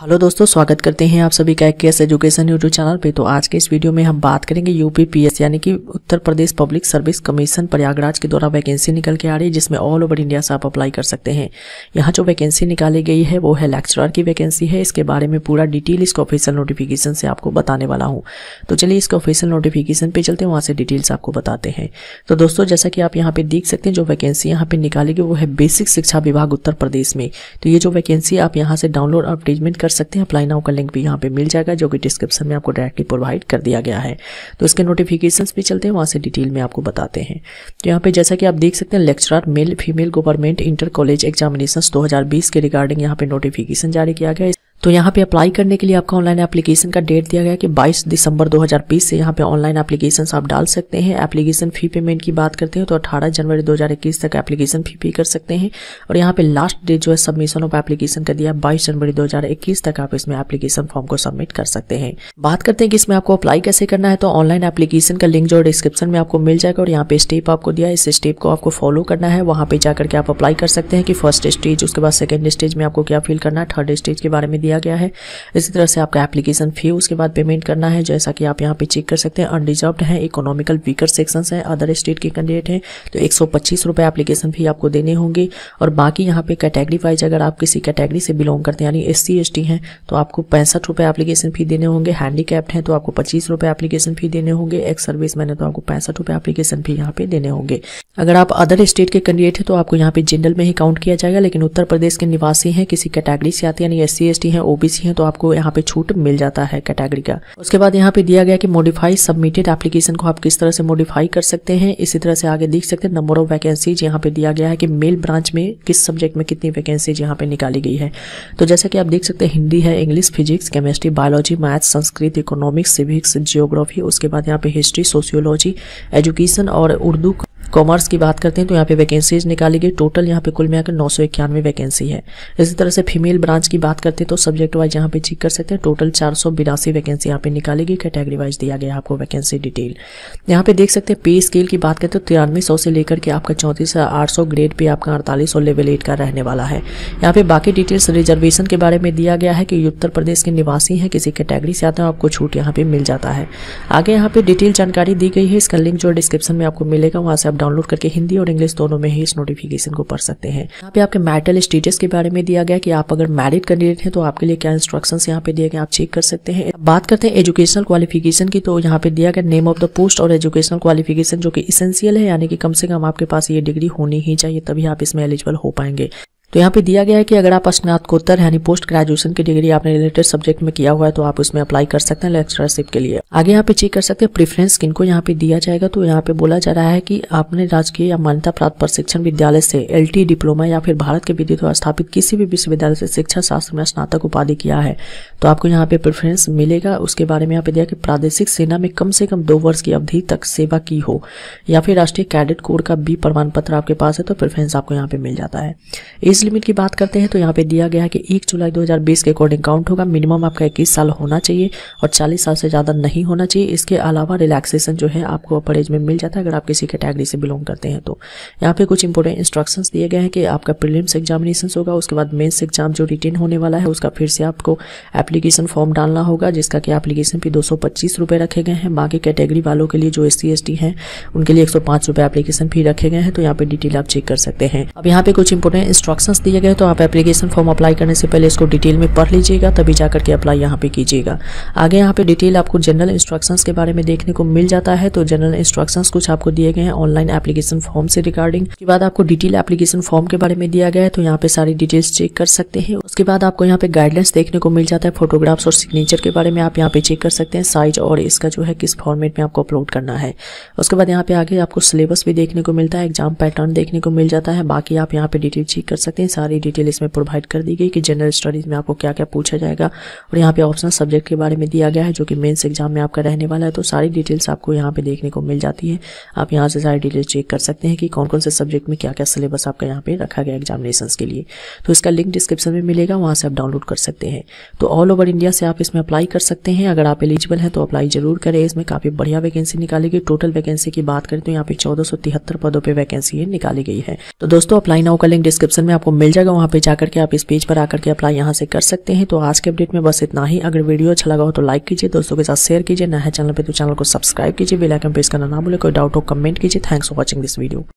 hello दोस्तों स्वागत करते हैं आप सभी का एक केस एजुकेशन यूट्यूब चैनल पे तो आज के इस वीडियो में हम बात करेंगे यूपीपीएस यानी कि Uttar Pradesh public service commission Prayagraj के द्वारा वैकेंसी निकल के आ रही है जिसमें ऑल ओवर इंडिया से आप अप्लाई कर सकते हैं यहाँ जो वैकेंसी निकाली गई है वो है लेक्चरर की वैकेंसी है इसके बारे में पूरा डिटेल इसके ऑफिशियल नोटिफिकेशन से आपको बताने वाला हूँ तो चलिए इसके ऑफिशियल नोटिफिकेशन पे चलते हैं वहाँ से डिटेल्स आपको बताते हैं तो दोस्तों जैसा कि आप यहाँ पे देख सकते हैं जो वैकेंसी यहाँ पे निकाली गई वो है बेसिक शिक्षा विभाग उत्तर प्रदेश में तो ये जो वैकेंसी आप यहाँ से डाउनलोड और अपडेजमेंट कर कर सकते हैं अप्लाई नाउ का लिंक भी यहाँ पे मिल जाएगा जो कि डिस्क्रिप्शन में आपको डायरेक्टली प्रोवाइड कर दिया गया है तो इसके नोटिफिकेशन भी चलते हैं वहाँ से डिटेल में आपको बताते हैं तो यहाँ पे जैसा कि आप देख सकते हैं lecturer male female government inter college examination दो के रिगार्डिंग यहाँ पे नोटिफिकेशन जारी किया गया तो यहाँ पे अप्लाई करने के लिए आपका ऑनलाइन एप्लीकेशन का डेट दिया गया कि 22 दिसंबर 2020 से यहाँ पे ऑनलाइन एप्लीकेशन आप डाल सकते हैं एप्लीकेशन फी पेमेंट की बात करते हैं तो 18 जनवरी 2021 तक एप्लीकेशन फी पे कर सकते हैं और यहाँ पे लास्ट डेट जो है सबमिशन ऑफ एप्लीकेशन का दिया बाईस जनवरी दो तक आप इसमें एप्लीकेशन फॉर्म को सबमिट कर सकते हैं बात करते हैं कि इसमें आपको अप्लाई कैसे करना है तो ऑनलाइन एप्लीकेशन का लिंक जो डिस्क्रिप्शन में आपको मिल जाएगा और यहाँ पे स्टेप आपको दिया इस स्टेप को आपको फॉलो करना है वहाँ पे जाकर के आप अप्लाई कर सकते हैं कि फर्स्ट स्टेज उसके बाद सेकेंड स्टेज में आपको क्या फील करना है थर्ड स्टेज के बारे में दिया गया है इसी तरह से आपका एप्लीकेशन फी उसके बाद पेमेंट करना है जैसा कि आप यहाँ पे चेक कर सकते हैं अनडिजर्व है इकोनॉमिकल वीकर सेक्शन है अदर स्टेट के कैंडिडेट हैं तो एक सौ एप्लीकेशन फी आपको देने होंगे और बाकी यहाँ पे कैटेगरी वाइज अगर आप किसी कैटेगरी से बिलोंग करते हैं यानी एस सी हैं तो आपको पैंसठ एप्लीकेशन फी देने होंगे हैंडीकैप्ड हैं तो आपको पच्चीस एप्लीकेशन फी देने होंगे एक्स सर्विस मैन तो आपको पैंसठ एप्लीकेशन फी यहाँ पे देने होंगे अगर आप अदर स्टेट के कैंडिडेट हैं तो आपको यहाँ पे जनरल में ही काउंट किया जाएगा लेकिन उत्तर प्रदेश के निवासी हैं किसी कैटेगरी से आते हैं यानी एस सी हैं ओबीसी हैं तो आपको यहाँ पे छूट मिल जाता है कैटेगरी का उसके बाद यहाँ पे दिया गया कि मॉडिफाई सबमिटेड एप्लीकेशन को आप किस तरह से मॉडिफाई कर सकते हैं इसी तरह से आगे देख सकते हैं नंबर ऑफ वैकेंसीज यहाँ पे दिया गया है कि मेल ब्रांच में किस सब्जेक्ट में कितनी वैकेंसीज यहाँ पे निकाली गई है तो जैसा कि आप देख सकते हैं हिंदी है English physics chemistry biology math Sanskrit economics civics geography उसके बाद यहाँ पे हिस्ट्री सोशियोलॉजी एजुकेशन और उर्दू कॉमर्स की बात करते हैं तो यहाँ पे वैकेंसीज निकाली गई टोटल यहाँ पे कुल मिलाकर नौ सौ इक्यानवे वैकेंसी है इसी तरह से फीमेल ब्रांच की बात करते हैं तो सब्जेक्ट वाइज यहाँ पे चेक कर सकते हैं टोटल चार सौ बिरासी वैकेंसी यहाँ पे निकाली गई कैटेगरी वाइज दिया गया आपको वैकेंसी डिटेल यहाँ पे देख सकते हैं पे स्केल की बात करते तो तिरानवे सौ से लेकर के आपका चौंतीस आठ सौ ग्रेड पे आपका अड़तालीस सौ लेवल एट का रहने वाला है यहाँ पे बाकी डिटेल्स रिजर्वेशन के बारे में दिया गया है कि उत्तर प्रदेश के निवासी है किसी कैटेगरी से आते हैं आपको छूट यहाँ पे मिल जाता है आगे यहाँ पे डिटेल जानकारी दी गई है इसका लिंक जो डिस्क्रिप्शन में आपको मिलेगा वहाँ से आप डाउनलोड करके हिंदी और इंग्लिश दोनों में ही इस नोटिफिकेशन को पढ़ सकते हैं यहाँ पे आपके मैरिटल स्टेटस के बारे में दिया गया कि आप अगर मैरिड कैंडिडेट हैं तो आपके लिए क्या इंस्ट्रक्शन यहाँ पे दिए गए आप चेक कर सकते हैं बात करते हैं एजुकेशनल क्वालिफिकेशन की तो यहाँ पे दिया गया नेम ऑफ द पोस्ट और एजुकेशनल क्वालिफिकेशन जो की इसेंशियल है यानी कि कम से कम आपके पास ये डिग्री होनी ही चाहिए तभी आप इसमें एलिजिबल हो पाएंगे तो यहाँ पे दिया गया है कि अगर आप स्नातकोत्तर यानी पोस्ट ग्रेजुएशन की डिग्री आपने रिलेटेड सब्जेक्ट में किया हुआ है तो आप उसमें अप्लाई कर सकते हैं लेक्चरशिप के लिए आगे यहाँ पे चेक कर सकते हैं प्रेफरेंस किन को यहाँ पे दिया जाएगा तो यहाँ पे बोला जा रहा है कि आपने राजकीय या मान्यता प्राप्त प्रशिक्षण विद्यालय से एल डिप्लोमा या फिर भारत के विद्युत स्थापित किसी भी विश्वविद्यालय से शिक्षा शास्त्र में स्नातक उपाधि किया है तो आपको यहाँ पे प्रेफरेंस मिलेगा उसके बारे में यहाँ पे दिया कि प्रादेशिक सेना में कम से कम दो वर्ष की अवधि तक सेवा की हो या फिर राष्ट्रीय कैडेट कोर का बी प्रमाण पत्र आपके पास है तो प्रेफरेंस आपको यहाँ पे मिल जाता है इस एज लिमिट की बात करते हैं तो यहाँ पे दिया गया है कि एक जुलाई 2020 के अकॉर्डिंग काउंट होगा मिनिमम आपका इक्कीस साल होना चाहिए और चालीस साल से ज़्यादा नहीं होना चाहिए इसके अलावा रिलैक्सेशन जो है आपको अपर एज में मिल जाता है अगर आप किसी कैटेगरी से बिलोंग करते हैं तो यहाँ पे कुछ इंपॉर्टेंट इंस्ट्रक्शन दिए गए हैं कि आपका प्रिलिम्स एग्जामिनेशन होगा उसके बाद मेन्स एग्जाम जो रिटेन होने वाला है उसका फिर से आपको एप्लीकेशन फॉर्म डालना होगा जिसका कि एप्लीकेशन फी दो रुपए रखे गए हैं बाकी कैटेगरी वालों के लिए जो एस सी हैं उनके लिए एक सौ रुपए एप्लीकेशन फी रखे गए हैं तो यहाँ पे डिटेल आप चेक कर सकते हैं अब यहाँ पे कुछ इंपॉर्टेंट इंस्ट्रक्शन दिया दिए गए तो आप एप्लीकेशन फॉर्म अप्लाई करने से पहले इसको डिटेल में पढ़ लीजिएगा तभी जा करके अप्लाई यहाँ पे कीजिएगा आगे यहाँ पे डिटेल आपको जनरल इंस्ट्रक्शंस के बारे में देखने को मिल जाता है तो जनरल इंस्ट्रक्शंस कुछ आपको दिए गए हैं ऑनलाइन एप्लीकेशन फॉर्म से रिगार्डिंग उसके बाद आपको डिटेल एप्लीकेशन फॉर्म के बारे में दिया गया है तो यहाँ पे सारी डिटेल्स चेक कर सकते हैं उसके बाद आपको यहाँ पे गाइडलाइंस देखने को मिल जाता है फोटोग्राफ्स और सिग्नेचर के बारे में आप यहाँ पे चेक कर सकते हैं साइज और इसका जो है किस फॉर्मेट में आपको अपलोड करना है उसके बाद यहाँ पे आगे आपको सिलेबस भी देखने को मिलता है एग्जाम पैटर्न देखने को मिल जाता है बाकी आप यहाँ पे डिटेल चेक कर सकते हैं सकते हैं सारी डिटेल इसमें प्रोवाइड कर दी गई कि जनरल स्टडीज़ में आपको क्या क्या पूछा जाएगा और यहाँ पे ऑप्शनल सब्जेक्ट के बारे में दिया गया है जो कि मेन्स एग्जाम में आपका रहने वाला है तो सारी डिटेल्स आपको यहाँ पे देखने को मिल जाती है आप यहाँ से सारी डिटेल्स चेक कर सकते हैं कि कौन कौन से सब्जेक्ट में क्या क्या सिलेबस आपका यहाँ पे रखा गया एग्जामिनेशन के लिए तो इसका लिंक डिस्क्रिप्शन में मिलेगा वहाँ से आप डाउनलोड कर सकते हैं तो ऑल ओवर इंडिया से आप इसमें अप्लाई कर सकते हैं अगर आप एलिजिबल हैं तो अप्लाई जरूर करें इसमें काफ़ी बढ़िया वैकेंसी निकाली गई टोटल वैकेंसी की बात करें तो यहाँ पे चौदह पदों पर वैकेंसी निकाली गई है तो दोस्तों अप्लाई नाउ का लिंक डिस्क्रिप्शन में आपको आपको मिल जाएगा वहाँ पे जाकर के आप इस पेज पर आकर के अप्लाई यहाँ से कर सकते हैं तो आज के अपडेट में बस इतना ही अगर वीडियो अच्छा लगा हो तो लाइक कीजिए दोस्तों के साथ शेयर कीजिए नया चैनल पर तो चैनल को सब्सक्राइब कीजिए बेलाइकन प्रेस करना ना भूलें कोई डाउट हो कमेंट कीजिए thanks for watching this video